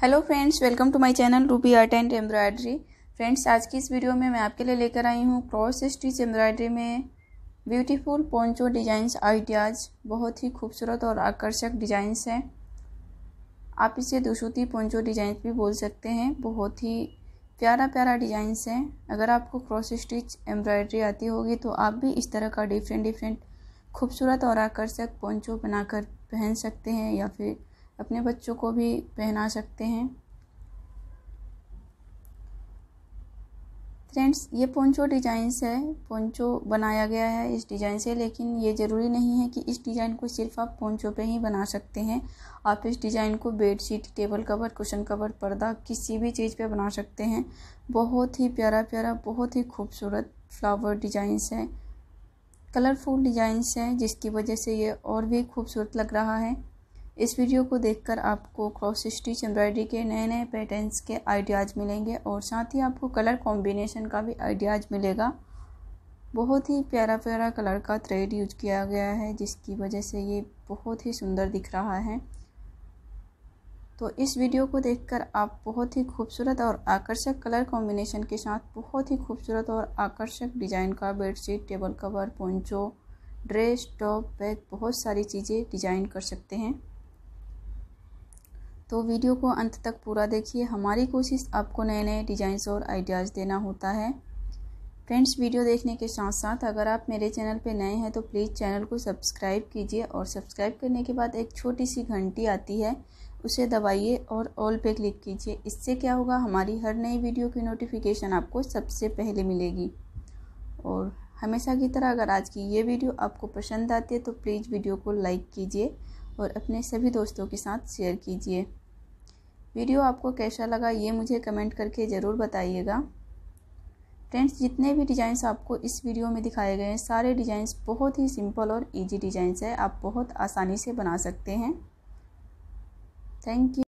hello friends welcome to my channel Ruby art and embroidery friends आज की इस video में मैं आपके लिए लेकर आई हूँ क्रॉस स्टिच एम्ब्रॉयडरी में ब्यूटीफुल पोंचो डिजाइंस आइडियाज बहुत ही खूबसूरत और आकर्षक डिजाइंस हैं आप इसे दुसूती पोंचो डिजाइंस भी बोल सकते हैं बहुत ही प्यारा प्यारा डिजाइंस हैं अगर आपको क्रॉस स्टिच एम्ब्रॉयडरी आती होगी तो आप भी इस तरह का डिफरेंट डिफरेंट खूबसूरत और आकर्षक पोंचो बनाकर पहन सकते हैं या फिर अपने बच्चों को भी पहना सकते हैं फ्रेंड्स ये पोंचो डिजाइंस है पोंचो बनाया गया है इस डिज़ाइन से लेकिन ये ज़रूरी नहीं है कि इस डिज़ाइन को सिर्फ आप पोंचो पे ही बना सकते हैं आप इस डिज़ाइन को bed sheet table cover cushion cover पर्दा किसी भी चीज़ पे बना सकते हैं बहुत ही प्यारा प्यारा बहुत ही खूबसूरत फ्लावर डिज़ाइंस है कलरफुल डिज़ाइंस हैं जिसकी वजह से ये और भी खूबसूरत लग रहा है इस वीडियो को देखकर आपको क्रॉस स्टिच एम्ब्रॉयडरी के नए नए पैटर्न्स के आइडियाज़ मिलेंगे और साथ ही आपको कलर कॉम्बिनेशन का भी आइडियाज़ मिलेगा बहुत ही प्यारा प्यारा कलर का थ्रेड यूज किया गया है जिसकी वजह से ये बहुत ही सुंदर दिख रहा है तो इस वीडियो को देखकर आप बहुत ही खूबसूरत और आकर्षक कलर कॉम्बिनेशन के साथ बहुत ही खूबसूरत और आकर्षक डिज़ाइन का bedsheet table cover poncho dress top bag बहुत सारी चीज़ें डिज़ाइन कर सकते हैं तो वीडियो को अंत तक पूरा देखिए हमारी कोशिश आपको नए नए डिज़ाइंस और आइडियाज़ देना होता है फ्रेंड्स वीडियो देखने के साथ साथ अगर आप मेरे चैनल पर नए हैं तो प्लीज़ चैनल को सब्सक्राइब कीजिए और सब्सक्राइब करने के बाद एक छोटी सी घंटी आती है उसे दबाइए और ऑल पे क्लिक कीजिए इससे क्या होगा हमारी हर नई वीडियो की नोटिफिकेशन आपको सबसे पहले मिलेगी और हमेशा की तरह अगर आज की ये वीडियो आपको पसंद आती है तो प्लीज़ वीडियो को लाइक कीजिए और अपने सभी दोस्तों के साथ शेयर कीजिए वीडियो आपको कैसा लगा ये मुझे कमेंट करके ज़रूर बताइएगा फ्रेंड्स जितने भी डिज़ाइंस आपको इस वीडियो में दिखाए गए हैं सारे डिज़ाइंस बहुत ही सिंपल और इजी डिज़ाइंस है आप बहुत आसानी से बना सकते हैं थैंक यू